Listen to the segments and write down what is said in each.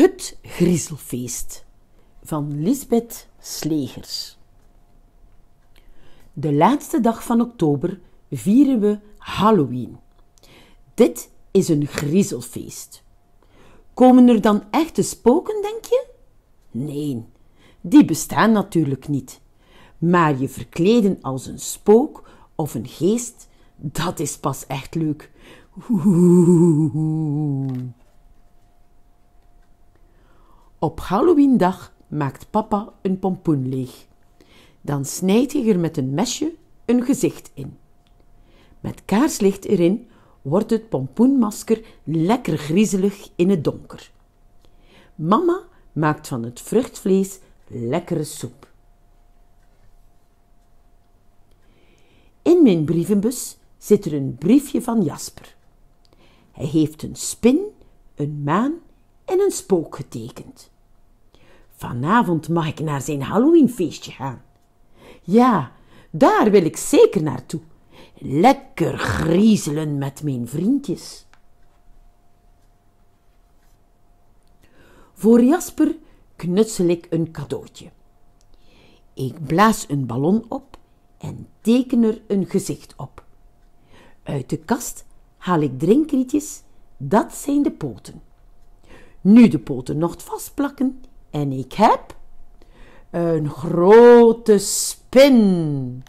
Het Griezelfeest van Lisbeth Slegers. De laatste dag van oktober vieren we Halloween. Dit is een griezelfeest. Komen er dan echte spoken, denk je? Nee, die bestaan natuurlijk niet. Maar je verkleden als een spook of een geest, dat is pas echt leuk. Oeh. Op Halloweendag maakt papa een pompoen leeg. Dan snijdt hij er met een mesje een gezicht in. Met kaarslicht erin wordt het pompoenmasker lekker griezelig in het donker. Mama maakt van het vruchtvlees lekkere soep. In mijn brievenbus zit er een briefje van Jasper. Hij heeft een spin, een maan en een spook getekend. Vanavond mag ik naar zijn Halloweenfeestje gaan. Ja, daar wil ik zeker naartoe. Lekker griezelen met mijn vriendjes. Voor Jasper knutsel ik een cadeautje. Ik blaas een ballon op en teken er een gezicht op. Uit de kast haal ik drinkrietjes, dat zijn de poten. Nu de poten nog vastplakken en ik heb een grote spin.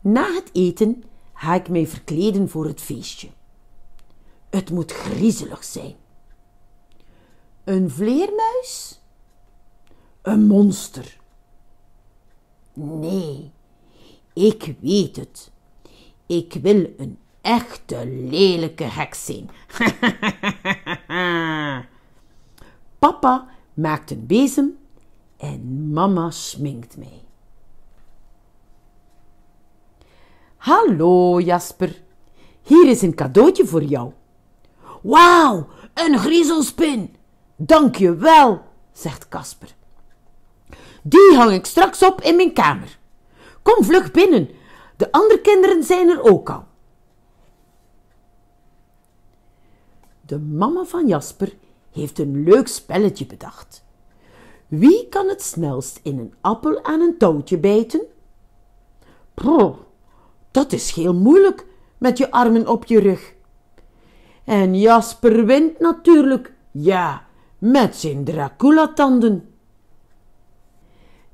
Na het eten ga ik mij verkleden voor het feestje. Het moet griezelig zijn. Een vleermuis? Een monster? Nee, ik weet het. Ik wil een echte lelijke heks zijn. Papa maakt een bezem en mama sminkt mee. Hallo Jasper, hier is een cadeautje voor jou. Wauw, een griezelspin! Dank je wel, zegt Kasper. Die hang ik straks op in mijn kamer. Kom vlug binnen, de andere kinderen zijn er ook al. De mama van Jasper heeft een leuk spelletje bedacht. Wie kan het snelst in een appel aan een touwtje bijten? Pro, dat is heel moeilijk met je armen op je rug. En Jasper wint natuurlijk, ja, met zijn Dracula-tanden.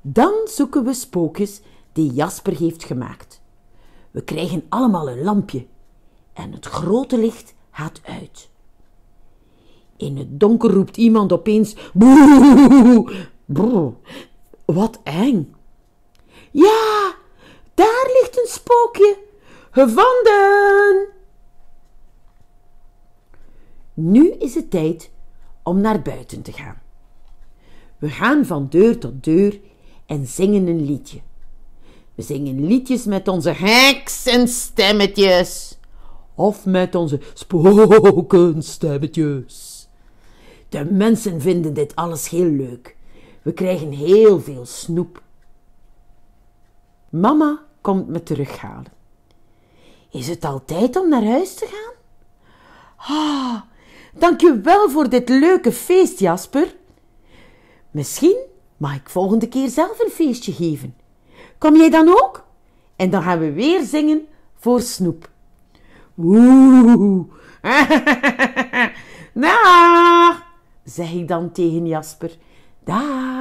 Dan zoeken we spookjes die Jasper heeft gemaakt. We krijgen allemaal een lampje en het grote licht gaat uit. In het donker roept iemand opeens: Boe! boe. wat eng! Ja, daar ligt een spookje! Gevonden! Nu is het tijd om naar buiten te gaan. We gaan van deur tot deur en zingen een liedje. We zingen liedjes met onze heks en stemmetjes. Of met onze spookenstemmetjes. De mensen vinden dit alles heel leuk. We krijgen heel veel snoep. Mama komt me terughalen. Is het al tijd om naar huis te gaan? Ah, dank je wel voor dit leuke feest, Jasper. Misschien mag ik volgende keer zelf een feestje geven. Kom jij dan ook? En dan gaan we weer zingen voor Snoep. Oeh. Nou. zeg ik dan tegen Jasper. daar.